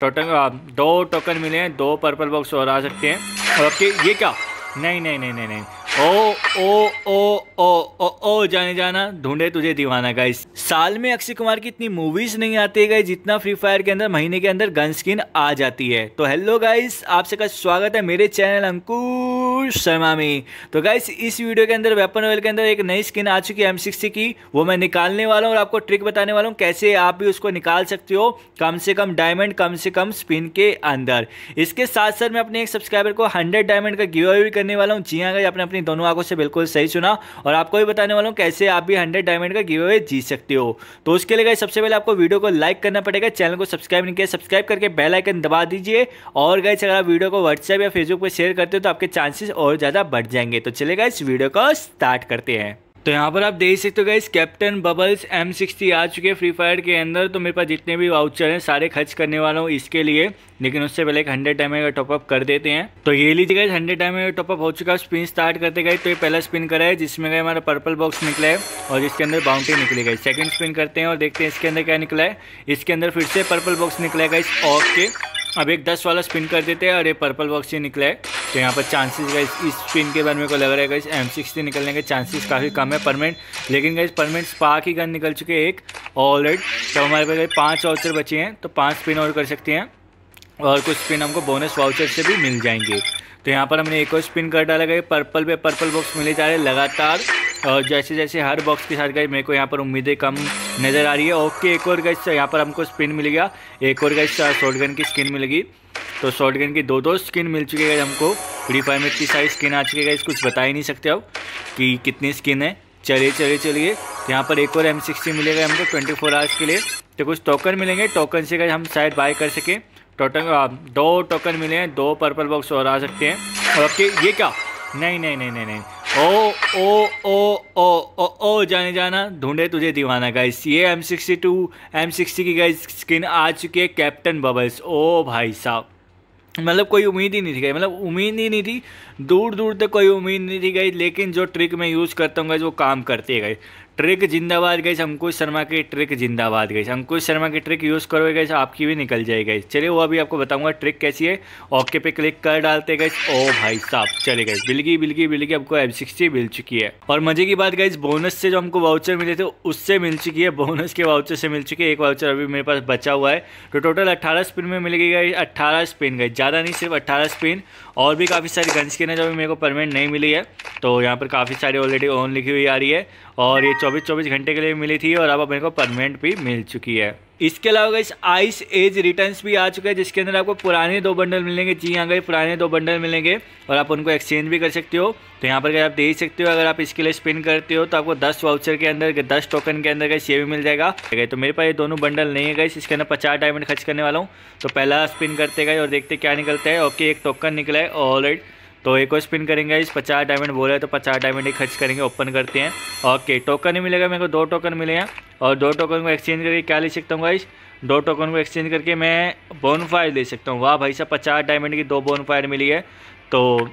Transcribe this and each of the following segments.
total दो token मिले हैं दो पर्पल बॉक्स और आ सकते हैं और आपके ये क्या नहीं नहीं नहीं नहीं नहीं ओ ओ ओ ओ ओ ओ जाने जाना ढूंढे तुझे दीवाना गाइस साल में अक्षय कुमार की इतनी मूवीज नहीं आती है जितना फ्री फायर के अंदर महीने के अंदर गन स्किन आ जाती है तो हेलो गाइस आप सबका स्वागत है मेरे चैनल अंकुर आयुष शर्मा तो गाइस इस वीडियो के अंदर वेपन ऑयल के अंदर एक नई स्किन आ चुकी है एम की वो मैं निकालने वाला हूँ और आपको ट्रिक बताने वाला हूँ कैसे आप भी उसको निकाल सकते हो कम से कम डायमंड कम से कम स्पिन के अंदर इसके साथ साथ मैं अपने एक सब्सक्राइबर को हंड्रेड डायमंड का गिव भी करने वाला हूँ जी हाँ आपने अपनी दोनों आंखों से बिल्कुल सही सुना और आपको भी बताने वाला हूँ कैसे आप भी हंड्रेड डायमंड का गिव अवे जीत सकते हो तो उसके लिए गाइस सबसे पहले आपको वीडियो को लाइक करना पड़ेगा चैनल को सब्सक्राइब नहीं किया सब्सक्राइब करके आइकन दबा दीजिए और गाइस अगर आप वीडियो को व्हाट्सएप या फेसबुक पर शेयर करते हो तो आपके चांसेस चांसेस और ज़्यादा बढ़ जाएंगे तो चलेगा इस वीडियो को स्टार्ट करते हैं तो यहाँ पर आप देख सकते हो guys captain bubbles M sixty आ चुके हैं फ्री फायर के अंदर तो मेरे पास जितने भी वाउचर हैं सारे खर्च करने वाला हूँ इसके लिए लेकिन उससे पहले एक हंड्रेड टाइम का टॉपअप कर देते हैं तो ये लीजिए गाइस हंड्रेड टाइम का टॉपअप हो चुका है स्पिन स्टार्ट करते गए तो ये पहला स्पिन करा है जिसमें गए हमारा पर्पल बॉक्स निकला है और जिसके अंदर बाउंड्री निकली गई सेकेंड स्पिन करते हैं और देखते हैं इसके अंदर क्या निकला है इसके अंदर फिर से पर्पल बॉक्स निकला है ऑफ के अब एक दस वाला स्पिन कर देते हैं और ये पर्पल बॉक्स ही निकला है तो यहाँ पर चांसेस गए इस स्पिन के बारे में को लग रहा है गाइस एम सिक्सटी निकलने के चांसेस काफ़ी कम है परमेंट लेकिन गाइस परमेंट स्पार्क ही गन निकल चुके हैं एक ऑलरेडी तो हमारे पास पाँच ऑर्चर बचे हैं तो पाँच स्पिन और कर सकते हैं और कुछ स्पिन हमको बोनस वाउचर से भी मिल जाएंगे तो यहाँ पर हमने एक और स्पिन कर डाला गया पर्पल पे पर्पल बॉक्स मिले जा रहे लगातार और जैसे जैसे हर बॉक्स के साथ गए मेरे को यहाँ पर उम्मीदें कम नज़र आ रही है ओके एक और गैस यहाँ पर हमको स्पिन मिल गया एक और गैस शॉर्ट की स्किन मिलेगी तो शॉर्ट गन की दो दो स्किन मिल चुकी है हमको फ्री फायर में इतनी सारी स्किन आ चुकी है कुछ बता ही नहीं सकते अब कि कितनी स्किन है चलिए चलिए चलिए तो यहाँ पर एक और एम सिक्सटी मिलेगा हमको ट्वेंटी फोर आवर्स के लिए तो कुछ टोकन मिलेंगे टोकन से गए हम शायद बाय कर सकें टोटल दो टोकन मिले हैं दो पर्पल बॉक्स और आ सकते हैं आपके ये क्या नहीं नहीं नहीं नहीं नहीं ओ ओ ओ ओ ओ ओ जाने जाना ढूंढे तुझे दीवाना गाइस ये M sixty two M sixty की गाइस स्किन आ चुकी है कैप्टन बबल्स ओ भाई साहब मतलब कोई उम्मीद ही नहीं थी गई मतलब उम्मीद ही नहीं थी दूर दूर तक कोई उम्मीद नहीं थी गई लेकिन जो ट्रिक मैं यूज़ करता हूँ गाइज वो काम करती है गई ट्रिक जिंदाबाद गई अंकुश शर्मा की ट्रिक जिंदाबाद गई अंकुश शर्मा की ट्रिक यूज़ करोगे गई आपकी भी निकल जाएगी चलिए वो अभी आपको बताऊंगा ट्रिक कैसी है ओके पे क्लिक कर डालते गए ओ भाई साहब चले गए बिलगी बिलगी बिलगी आपको एम सिक्सटी मिल चुकी है और मजे की बात गई बोनस से जो हमको वाउचर मिले थे उससे मिल चुकी है बोनस के वाउचर से मिल चुकी है एक वाउचर अभी मेरे पास बचा हुआ है तो टोटल अट्ठारह स्पिन में मिलेगी गई अट्ठारह स्पिन गई ज़्यादा नहीं सिर्फ अट्ठारह स्पिन और भी काफ़ी सारी गन स्किन है जो भी मेरे को परमानेंट नहीं मिली है तो यहाँ पर काफ़ी सारी ऑलरेडी ऑन लिखी हुई आ रही है और ये चौबीस चौबीस घंटे के लिए मिली थी और अब मेरे को परमानेंट भी मिल चुकी है इसके अलावा गई आइस एज रिटर्न्स भी आ चुका है जिसके अंदर आपको पुराने दो बंडल मिलेंगे जी हाँ गए पुराने दो बंडल मिलेंगे और आप उनको एक्सचेंज भी कर सकते हो तो यहाँ पर गए आप देख सकते हो अगर आप इसके लिए स्पिन करते हो तो आपको दस वाउचर के अंदर दस टोकन के अंदर गए ये भी मिल जाएगा गए तो मेरे पास ये दोनों बंडल नहीं है गई इसके अंदर पचास डायमंड खर्च करने वाला हूँ तो पहला स्पिन करते गए और देखते क्या निकलता है ओके एक टोकन निकला है ऑल राइट तो एक और स्पिन करेंगे इस पचास डायमंड बोल रहे तो पचास डायमंड ही खर्च करेंगे ओपन करते हैं ओके टोकन ही मिलेगा मेरे को दो टोकन मिले हैं और दो टोकन को एक्सचेंज करके क्या ले सकता हूँ गाइस दो टोकन को एक्सचेंज करके मैं बोन फायर ले सकता हूँ वाह भाई साहब पचास डायमंड की दो बोन फायर मिली है तो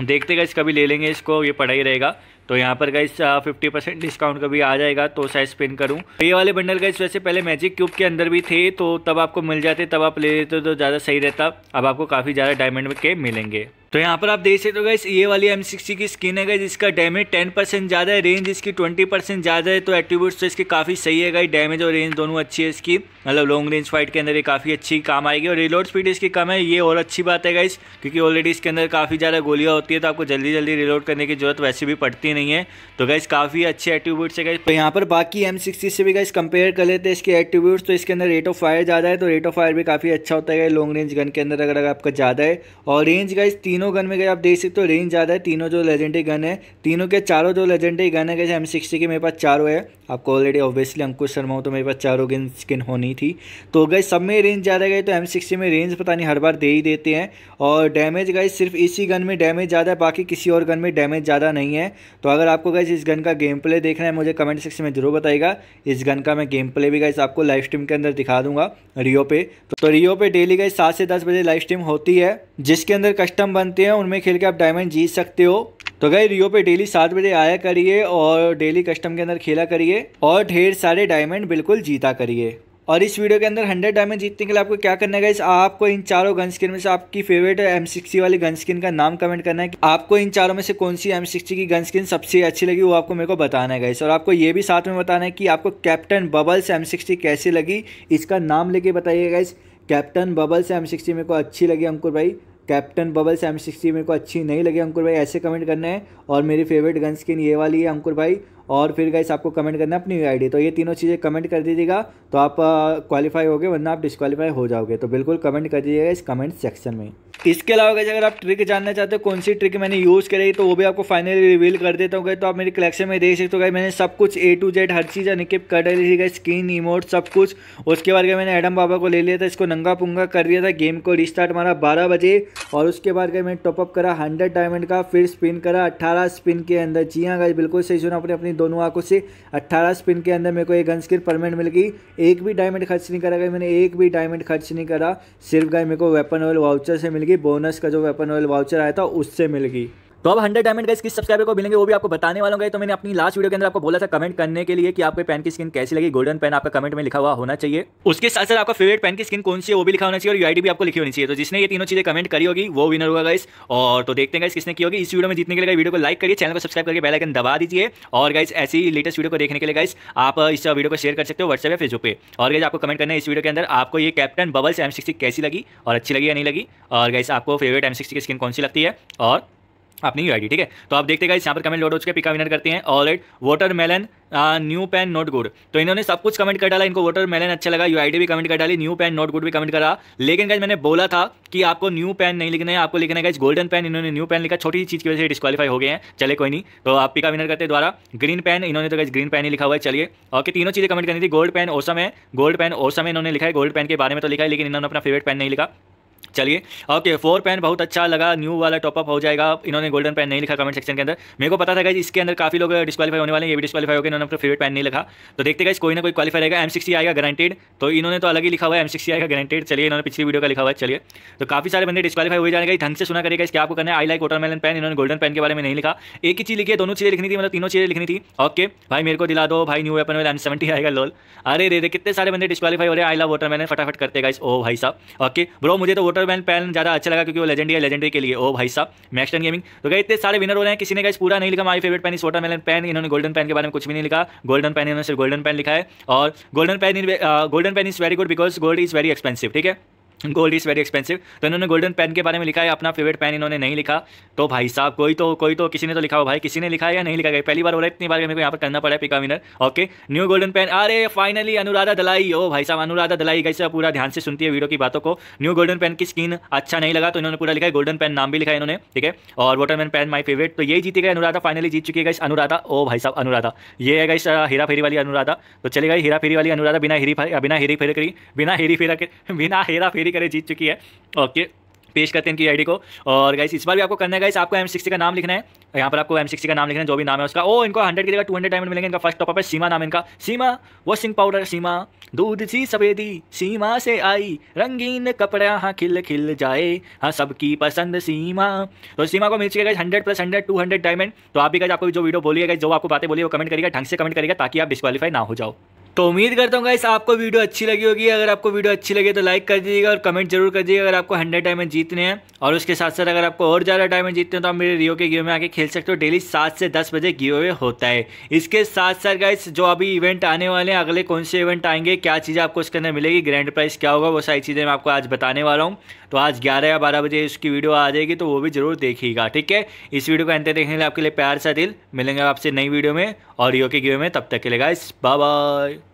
देखते गाइस कभी ले लेंगे इसको ये पड़ा ही रहेगा तो यहाँ पर गाइस फिफ्टी परसेंट डिस्काउंट कभी आ जाएगा तो शायद स्पिन करूँ तो ये वाले बंडल गाइस वैसे पहले मैजिक क्यूब के अंदर भी थे तो तब आपको मिल जाते तब आप ले लेते तो ज़्यादा सही रहता अब आपको काफ़ी ज़्यादा डायमंड के मिलेंगे तो यहाँ पर आप देख सकते हो गई ये वाली एम सिक्सटी की स्किन है गई जिसका डैमेज टेन परसेंट ज़्यादा है रेंज इसकी ट्वेंटी परसेंट ज़्यादा है तो एक्टिव्यूट तो इसके काफ़ी सही है गई डैमेज और रेंज दोनों अच्छी है इसकी मतलब लॉन्ग रेंज फाइट के अंदर ये काफ़ी अच्छी काम आएगी और रिलोड स्पीड इसकी कम है ये और अच्छी बात है गई क्योंकि ऑलरेडी इसके अंदर काफ़ी ज़्यादा गोलियाँ होती है तो आपको जल्दी जल्दी रिलोड करने की जरूरत वैसे भी पड़ती नहीं है तो गई काफ़ी अच्छे एक्टिव्यूट्स है गई तो यहाँ पर बाकी एम से भी गाइस कंपेयर कर लेते हैं इसके एक्टिव्यूट्स तो इसके अंदर रेट ऑफ फायर ज़्यादा है तो रेट ऑफ फायर भी काफ़ी अच्छा होता है लॉन्ग रेंज गन के अंदर अगर आपका ज़्यादा है और रेंज गई तीन तीनों गन में गए आप देख सकते हो रेंज ज़्यादा है तीनों जो लेजेंडरी गन है तीनों के चारों जो लेजेंडरी गन है जैसे एम सिक्सटी के मेरे पास चारों है आपको ऑलरेडी ऑब्वियसली अंकुश शर्मा हो तो मेरे पास चारों गन स्किन होनी थी तो गए सब में रेंज ज़्यादा गई तो एम सिक्सटी में रेंज पता नहीं हर बार दे ही देते हैं और डैमेज गए सिर्फ इसी गन में डैमेज ज़्यादा है बाकी किसी और गन में डैमेज ज़्यादा नहीं है तो अगर आपको गए इस गन का गेम प्ले देखना है मुझे कमेंट सेक्शन में ज़रूर बताएगा इस गन का मैं गेम प्ले भी गए आपको लाइव स्ट्रीम के अंदर दिखा दूंगा रियो पे तो, रियो पे डेली गए सात से दस बजे लाइव स्ट्रीम होती है जिसके अंदर कस्टम बन बनते हैं उनमें खेल के आप डायमंड जीत सकते हो तो गए रियो पे डेली सात बजे आया करिए और डेली कस्टम के अंदर खेला करिए और ढेर सारे डायमंड बिल्कुल जीता करिए और इस वीडियो के अंदर 100 डायमंड जीतने के लिए आपको क्या करना है इस आपको इन चारों गन स्किन में से आपकी फेवरेट एम सिक्सटी वाली गन स्किन का नाम कमेंट करना है कि आपको इन चारों में से कौन सी एम सिक्सटी की गन स्किन सबसे अच्छी लगी वो आपको मेरे को बताना है गाइस और आपको ये भी साथ में बताना है कि आपको कैप्टन बबल्स एम सिक्सटी कैसी लगी इसका नाम लेके बताइए guys captain bubbles M sixty मेरे को अच्छी लगी अंकुर भाई कैप्टन बबल्स एम सिक्सटी मेरे को अच्छी नहीं लगी अंकुर भाई ऐसे कमेंट करना है और मेरी फेवरेट गन स्किन ये वाली है अंकुर भाई और फिर गाइस आपको कमेंट करना है अपनी आईडी तो ये तीनों चीज़ें कमेंट कर दीजिएगा तो आप क्वालिफाई होगे वरना आप डिसक्वालीफाई हो जाओगे तो बिल्कुल कमेंट कर दीजिएगा इस कमेंट सेक्शन में इसके अलावा कैसे अगर आप ट्रिक जानना चाहते हो कौन सी ट्रिक मैंने यूज़ करी तो वो भी आपको फाइनली रिवील कर देता हूँ गई तो आप मेरी कलेक्शन में देख सकते हो गई मैंने सब कुछ ए टू जेड हर चीज़ निकेप कर डाली थी गई स्क्रीन रिमोट सब कुछ उसके बाद गए मैंने एडम बाबा को ले लिया था इसको नंगा पुंगा कर दिया था गेम को रिस्टार्ट मारा बारह बजे और उसके बाद गए मैंने टॉपअप करा हंड्रेड डायमंड का फिर स्पिन करा अट्ठारह स्पिन के अंदर जी हाँ गई बिल्कुल सही सुना अपने अपनी दोनों आंखों से अट्ठारह स्पिन के अंदर मेरे को एक गन स्किन परमानेंट मिल गई एक भी डायमंड खर्च नहीं करा गई मैंने एक भी डायमंड खर्च नहीं करा सिर्फ गए मेरे को वेपन और वाउचर से मिल गई गई बोनस का जो वेपन ऑयल वाउचर आया था उससे मिल गई तो अब हंड्रेड डायमंड गाइस किस सब्सक्राइबर को मिलेंगे वो भी आपको बताने वाला हूँ तो मैंने अपनी लास्ट वीडियो के अंदर आपको बोला था कमेंट करने के लिए कि आपके पेन की स्किन कैसी लगी गोल्डन पेन आपका कमेंट में लिखा हुआ होना चाहिए उसके साथ साथ आपका फेवरेट पेन की स्किन कौन सी है वो भी लिखा होना चाहिए और यूआईडी भी आपको लिखी होनी चाहिए तो जिसने ये तीनों चीजें कमेंट करी होगी वो विनर होगा गाइस और तो देखते हैं किसने की होगी इस वीडियो में जीतने के लिए वीडियो को लाइक करिए चैनल को सब्सक्राइब करके बेलाइकन दबा दीजिए और गाइस ऐसी लेटेस्ट वीडियो को देखने के लिए गाइस आप इस वीडियो को शेयर कर सकते हो व्हाट्सएप या फेसबुक पे और गाइस आपको कमेंट करना है इस वीडियो के अंदर आपको ये कैप्टन बबल्स एम कैसी लगी और अच्छी लगी या नहीं लगी और गाइस आपको फेवरेट एम की स्किन कौन सी लगती है और अपनी यू आई ठीक है तो आप देखते गाइस यहाँ पर कमेंट लोड हो चुके पिका विनर करते हैं all right melon new pen not good तो इन्होंने सब कुछ कमेंट कर डाला इनको मेलन अच्छा लगा यू भी कमेंट कर डाली न्यू पैन नोट गुड भी कमेंट करा लेकिन गाइज मैंने बोला था कि आपको न्यू पैन नहीं लिखना है आपको लिखना है गोल्डन पैन इन्होंने न्यू पैन लिखा छोटी चीज की वजह से डिस्कालीफाई हो गए हैं चले कोई नहीं तो आप पिका विनर करते द्वारा ग्रीन पैन इन्होंने तो गाइज ग्रीन पैन ही लिखा हुआ है चलिए ओके तीनों चीज़ें कमेंट करनी थी गोल्ड पैन ओसम है गोल्ड पैन ओसम इन्होंने लिखा है गोल्ड पैन के बारे में तो लिखा है लेकिन इन्होंने अपना फेवरेट पैन नहीं लिखा चलिए ओके फोर पेन बहुत अच्छा लगा न्यू वाला टॉपअप हो जाएगा इन्होंने गोल्डन पेन नहीं लिखा कमेंट सेक्शन के अंदर मेरे को पता था कि इसके अंदर काफी लोग डिस्कालीफाई होने वाले हैं ये भी डिस्कालीफाई हो गए इन्होंने अपना फेवरेट पेन नहीं लिखा तो देखते गए कोई ना कोई क्वालीफाई रहेगा एम सिक्सटी आएगा गारंटेड तो इन्होंने तो अलग ही लिखा हुआ एम सिक्सटी आएगा गारंटेड चलिए इन्होंने पिछली वीडियो का लिखा हुआ है चलिए तो काफी सारे बंदे डिस्कालीफाई हो जाएगा ढंग से सुना करेगा इसके आपको करना आई लाइक वाटरमेलन पेन इन्होंने गोल्डन पेन के बारे में नहीं लिखा एक ही चीज लिखी है दोनों चीज़ें लिखनी थी मतलब तीनों चीज़ें लिखनी थी ओके भाई मेरे को दिला दो भाई न्यू वेपन वाला एम सेवेंटी आएगा लोल अरे रे कितने सारे बंदे डिस्कालीफाई हो रहे हैं आई लाइव वाटरमेलन फटाफट करते गाइस ओ भाई साहब ओके ब्रो मुझे तो वोटरमैन पैन ज़्यादा अच्छा लगा क्योंकि वो लेजेंडी है लेजेंडरी के लिए ओ भाई साहब मैक्सटन गेमिंग तो गए इतने सारे विनर हो रहे हैं किसी ने कहा पूरा नहीं लिखा my favourite pen is melon pen इन्होंने गोल्डन पैन के बारे में कुछ भी नहीं लिखा गोल्डन पैन इन्होंने सिर्फ गोल्डन पैन लिखा है और golden pen golden pen is very good because gold is very expensive ठीक है गोल्ड इज़ वेरी एक्सपेंसिव तो इन्होंने गोल्डन पेन के बारे में लिखा है अपना फेवरेट पेन इन्होंने नहीं लिखा तो भाई साहब कोई तो कोई तो किसी ने तो लिखा हो भाई किसी ने लिखा है या नहीं लिखा है पहली बार हो रहा है इतनी बार मेरे को यहाँ पर करना पड़ा है पिका winner okay new golden pen अरे फाइनली अनुराधा दलाई ओ भाई साहब अनुराधा दलाई कैसे पूरा ध्यान से सुनती है वीडियो की बातों को न्यू गोल्डन पेन की स्किन अच्छा नहीं लगा तो इन्होंने पूरा लिखा है गोल्डन पेन नाम भी लिखा है इन्होंने ठीक है और वोटरमैन पेन माई फेवरेट तो यही जीती गई अनुराधा फाइनली जीत चुकी है गाइस अनुराधा ओ भाई साहब अनुराधा ये है गाइस हीरा फेरी वाली अनुराधा तो चले गई हीरा फेरी वाली अनुराधा बिना हेरी बिना हेरी फेरी करी बिना हेरी फेरा बिना हेरा फेरी मेरी करे जीत चुकी है ओके पेश करते हैं इनकी आईडी को और गाइस इस बार भी आपको करना है गाइस आपको एम सिक्सटी का नाम लिखना है यहाँ पर आपको एम सिक्सटी का नाम लिखना है जो भी नाम है उसका ओ इनको हंड्रेड की जगह टू हंड्रेड डायमंड मिलेंगे इनका फर्स्ट टॉपअप है सीमा नाम इनका सीमा वॉशिंग पाउडर सीमा दूध सी सफेदी सीमा से आई रंगीन कपड़ा हाँ खिल खिल जाए हाँ सबकी पसंद सीमा तो सीमा को मिल चुके hundred plus hundred two hundred diamond तो आप भी गाइज आपको जो वीडियो बोलिए बोलिएगा जो आपको बातें बोलिए वो कमेंट करिएगा ढंग से कमेंट करिएगा ताकि आप डिस्कालीफाई ना हो जाओ तो उम्मीद करता हूँ गाइस आपको वीडियो अच्छी लगी होगी अगर आपको वीडियो अच्छी लगी तो लाइक कर दीजिएगा और कमेंट जरूर कर दीजिएगा अगर आपको हंड्रेड डायमंड जीतने हैं और उसके साथ साथ अगर आपको और ज़्यादा डायमंड जीतने हैं तो आप मेरे रियो के गेम में आके खेल सकते हो डेली सात से दस बजे गियो अवे होता है इसके साथ साथ गाइस जो अभी इवेंट आने वाले हैं अगले कौन से इवेंट आएंगे क्या चीज़ें आपको उसके अंदर मिलेगी ग्रैंड प्राइस क्या होगा वो सारी चीज़ें मैं आपको आज बताने वाला हूँ तो आज ग्यारह या बारह बजे उसकी वीडियो आ जाएगी तो वो भी जरूर देखिएगा ठीक है इस वीडियो को अंतर देखने के लिए आपके लिए प्यार सा दिल मिलेंगे आपसे नई वीडियो में और रियो के गेम में तब तक के लिए गाइस बाय बाय